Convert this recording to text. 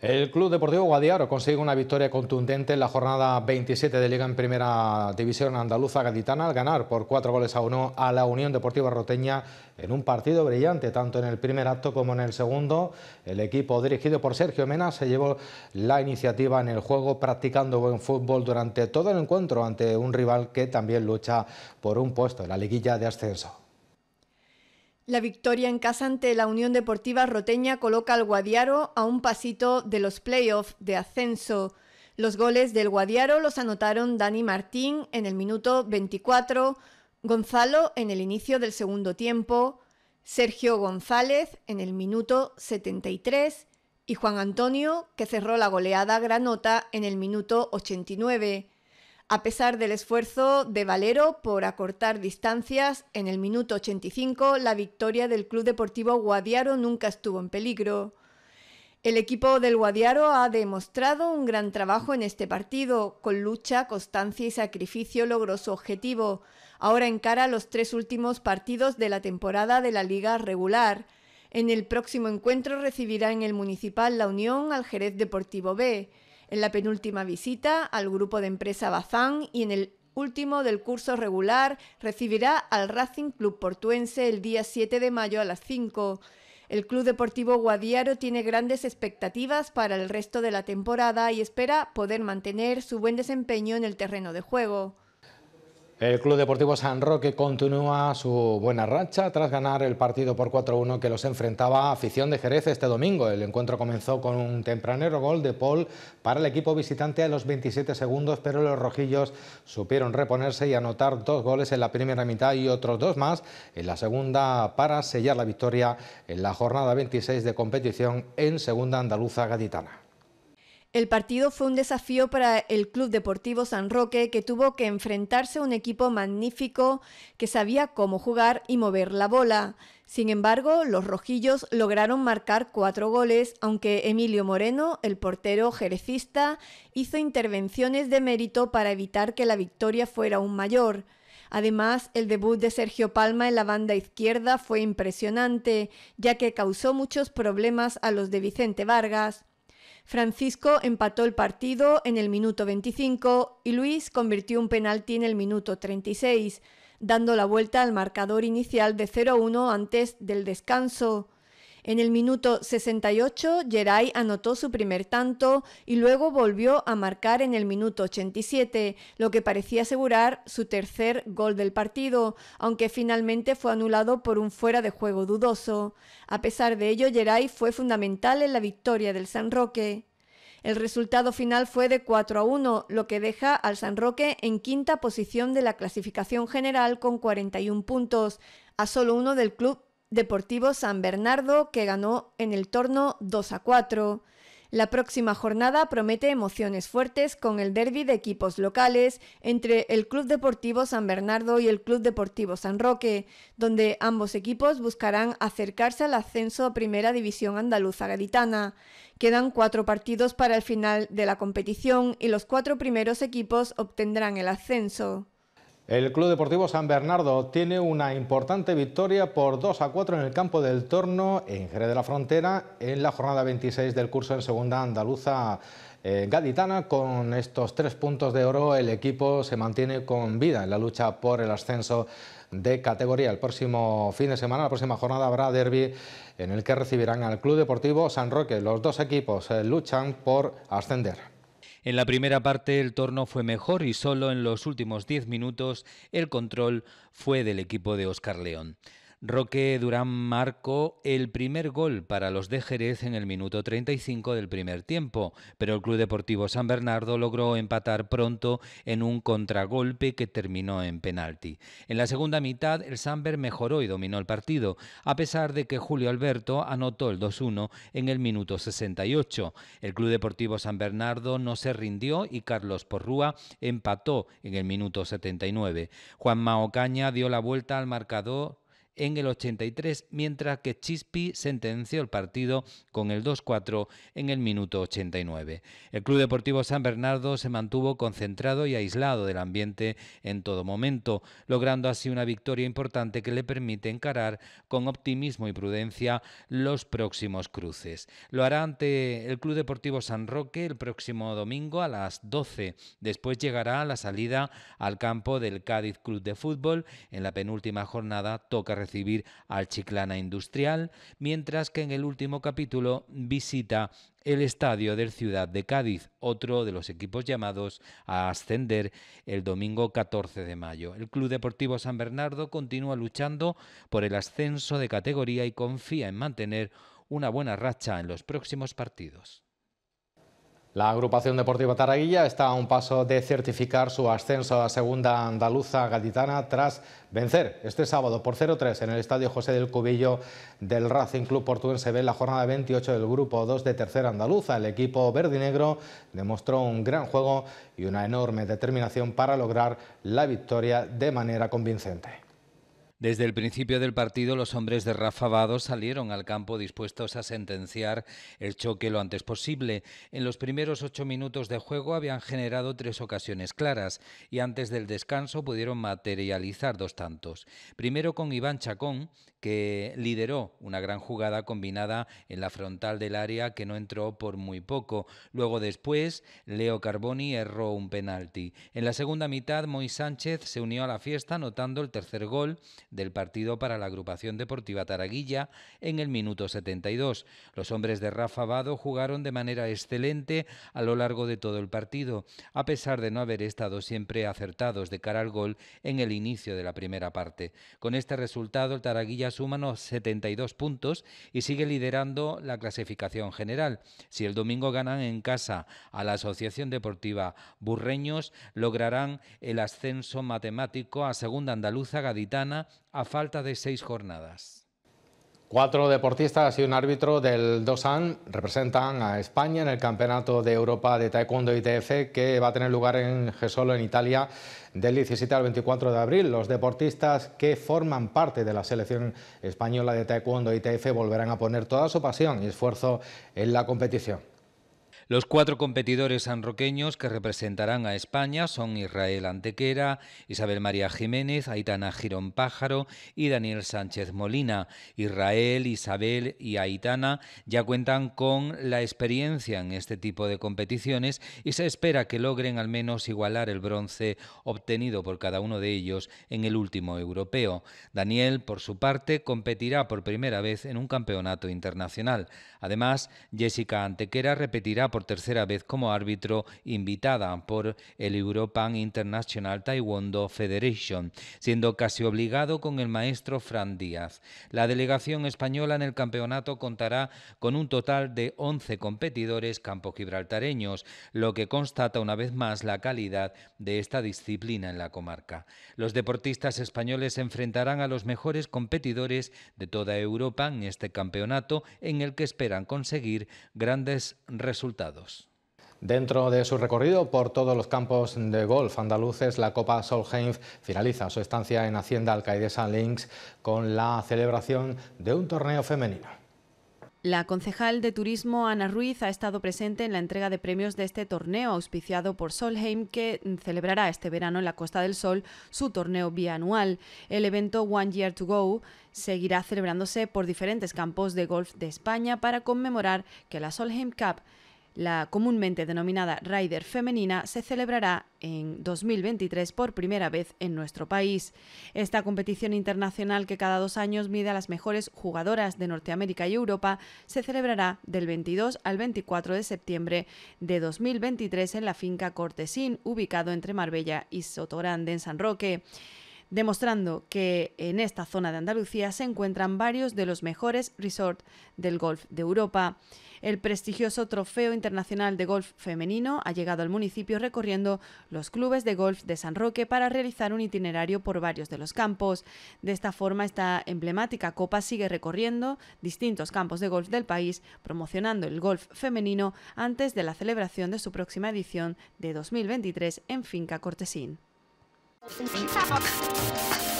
El Club Deportivo Guadiaro consigue una victoria contundente en la jornada 27 de Liga en Primera División Andaluza Gaditana al ganar por cuatro goles a 1 a la Unión Deportiva Roteña en un partido brillante, tanto en el primer acto como en el segundo. El equipo dirigido por Sergio Mena se llevó la iniciativa en el juego, practicando buen fútbol durante todo el encuentro ante un rival que también lucha por un puesto en la liguilla de ascenso. La victoria en casa ante la Unión Deportiva Roteña coloca al Guadiaro a un pasito de los playoffs de ascenso. Los goles del Guadiaro los anotaron Dani Martín en el minuto 24, Gonzalo en el inicio del segundo tiempo, Sergio González en el minuto 73 y Juan Antonio, que cerró la goleada granota en el minuto 89 a pesar del esfuerzo de Valero por acortar distancias, en el minuto 85 la victoria del Club Deportivo Guadiaro nunca estuvo en peligro. El equipo del Guadiaro ha demostrado un gran trabajo en este partido. Con lucha, constancia y sacrificio logró su objetivo. Ahora encara los tres últimos partidos de la temporada de la liga regular. En el próximo encuentro recibirá en el Municipal La Unión al Jerez Deportivo B en la penúltima visita al grupo de empresa Bazán y en el último del curso regular recibirá al Racing Club Portuense el día 7 de mayo a las 5. El Club Deportivo Guadiaro tiene grandes expectativas para el resto de la temporada y espera poder mantener su buen desempeño en el terreno de juego. El Club Deportivo San Roque continúa su buena racha tras ganar el partido por 4-1 que los enfrentaba a afición de Jerez este domingo. El encuentro comenzó con un tempranero gol de Paul para el equipo visitante a los 27 segundos, pero los rojillos supieron reponerse y anotar dos goles en la primera mitad y otros dos más en la segunda para sellar la victoria en la jornada 26 de competición en segunda andaluza gaditana. El partido fue un desafío para el Club Deportivo San Roque, que tuvo que enfrentarse a un equipo magnífico que sabía cómo jugar y mover la bola. Sin embargo, los rojillos lograron marcar cuatro goles, aunque Emilio Moreno, el portero jerecista, hizo intervenciones de mérito para evitar que la victoria fuera aún mayor. Además, el debut de Sergio Palma en la banda izquierda fue impresionante, ya que causó muchos problemas a los de Vicente Vargas. Francisco empató el partido en el minuto 25 y Luis convirtió un penalti en el minuto 36, dando la vuelta al marcador inicial de 0-1 antes del descanso. En el minuto 68, Geray anotó su primer tanto y luego volvió a marcar en el minuto 87, lo que parecía asegurar su tercer gol del partido, aunque finalmente fue anulado por un fuera de juego dudoso. A pesar de ello, Geray fue fundamental en la victoria del San Roque. El resultado final fue de 4 a 1, lo que deja al San Roque en quinta posición de la clasificación general con 41 puntos, a solo uno del club Deportivo San Bernardo, que ganó en el torno 2 a 4. La próxima jornada promete emociones fuertes con el derby de equipos locales entre el Club Deportivo San Bernardo y el Club Deportivo San Roque, donde ambos equipos buscarán acercarse al ascenso a Primera División Andaluza Gaditana. Quedan cuatro partidos para el final de la competición y los cuatro primeros equipos obtendrán el ascenso. El Club Deportivo San Bernardo tiene una importante victoria por 2 a 4 en el campo del Torno, en Jerez de la Frontera, en la jornada 26 del curso en Segunda Andaluza eh, Gaditana. Con estos tres puntos de oro, el equipo se mantiene con vida en la lucha por el ascenso de categoría. El próximo fin de semana, la próxima jornada, habrá derby en el que recibirán al Club Deportivo San Roque. Los dos equipos eh, luchan por ascender. En la primera parte el torno fue mejor y solo en los últimos 10 minutos el control fue del equipo de Oscar León. Roque Durán marcó el primer gol para los de Jerez en el minuto 35 del primer tiempo, pero el Club Deportivo San Bernardo logró empatar pronto en un contragolpe que terminó en penalti. En la segunda mitad, el Samber mejoró y dominó el partido, a pesar de que Julio Alberto anotó el 2-1 en el minuto 68. El Club Deportivo San Bernardo no se rindió y Carlos Porrúa empató en el minuto 79. Juan Maocaña dio la vuelta al marcador en el 83, mientras que Chispi sentenció el partido con el 2-4 en el minuto 89. El Club Deportivo San Bernardo se mantuvo concentrado y aislado del ambiente en todo momento, logrando así una victoria importante que le permite encarar con optimismo y prudencia los próximos cruces. Lo hará ante el Club Deportivo San Roque el próximo domingo a las 12. Después llegará a la salida al campo del Cádiz Club de Fútbol. En la penúltima jornada toca recibir al Chiclana Industrial, mientras que en el último capítulo visita el estadio del Ciudad de Cádiz, otro de los equipos llamados a ascender el domingo 14 de mayo. El Club Deportivo San Bernardo continúa luchando por el ascenso de categoría y confía en mantener una buena racha en los próximos partidos. La agrupación deportiva Taraguilla está a un paso de certificar su ascenso a segunda andaluza gaditana tras vencer este sábado por 0-3 en el Estadio José del Cubillo del Racing Club Portuense B la jornada 28 del Grupo 2 de tercera andaluza. El equipo verdinegro demostró un gran juego y una enorme determinación para lograr la victoria de manera convincente. Desde el principio del partido, los hombres de Rafa Vado salieron al campo dispuestos a sentenciar el choque lo antes posible. En los primeros ocho minutos de juego habían generado tres ocasiones claras y antes del descanso pudieron materializar dos tantos. Primero con Iván Chacón, que lideró una gran jugada combinada en la frontal del área que no entró por muy poco. Luego después, Leo Carboni erró un penalti. En la segunda mitad, Mois Sánchez se unió a la fiesta anotando el tercer gol del partido para la agrupación deportiva Taraguilla en el minuto 72. Los hombres de Rafa Abado jugaron de manera excelente a lo largo de todo el partido, a pesar de no haber estado siempre acertados de cara al gol en el inicio de la primera parte. Con este resultado, el Taraguilla suma unos 72 puntos y sigue liderando la clasificación general. Si el domingo ganan en casa a la Asociación Deportiva Burreños, lograrán el ascenso matemático a Segunda Andaluza Gaditana a falta de seis jornadas. Cuatro deportistas y un árbitro del Dosan representan a España en el Campeonato de Europa de Taekwondo ITF que va a tener lugar en Gesolo, en Italia, del 17 al 24 de abril. Los deportistas que forman parte de la selección española de Taekwondo ITF volverán a poner toda su pasión y esfuerzo en la competición. Los cuatro competidores sanroqueños que representarán a España son Israel Antequera, Isabel María Jiménez, Aitana Girón Pájaro y Daniel Sánchez Molina. Israel, Isabel y Aitana ya cuentan con la experiencia en este tipo de competiciones y se espera que logren al menos igualar el bronce obtenido por cada uno de ellos en el último europeo. Daniel, por su parte, competirá por primera vez en un campeonato internacional. Además, Jessica Antequera repetirá por tercera vez como árbitro invitada por el European International Taekwondo Federation, siendo casi obligado con el maestro Fran Díaz. La delegación española en el campeonato contará con un total de 11 competidores gibraltareños lo que constata una vez más la calidad de esta disciplina en la comarca. Los deportistas españoles se enfrentarán a los mejores competidores de toda Europa en este campeonato en el que esperan conseguir grandes resultados. Dentro de su recorrido por todos los campos de golf andaluces, la Copa Solheim finaliza su estancia en Hacienda Alcaidesa Links con la celebración de un torneo femenino. La concejal de turismo Ana Ruiz ha estado presente en la entrega de premios de este torneo auspiciado por Solheim que celebrará este verano en la Costa del Sol su torneo bianual. El evento One Year to Go seguirá celebrándose por diferentes campos de golf de España para conmemorar que la Solheim Cup la comúnmente denominada Rider femenina se celebrará en 2023 por primera vez en nuestro país. Esta competición internacional que cada dos años mide a las mejores jugadoras de Norteamérica y Europa se celebrará del 22 al 24 de septiembre de 2023 en la finca Cortesín, ubicado entre Marbella y Sotogrande en San Roque demostrando que en esta zona de Andalucía se encuentran varios de los mejores resorts del golf de Europa. El prestigioso Trofeo Internacional de Golf Femenino ha llegado al municipio recorriendo los clubes de golf de San Roque para realizar un itinerario por varios de los campos. De esta forma, esta emblemática copa sigue recorriendo distintos campos de golf del país, promocionando el golf femenino antes de la celebración de su próxima edición de 2023 en Finca Cortesín. Thank you.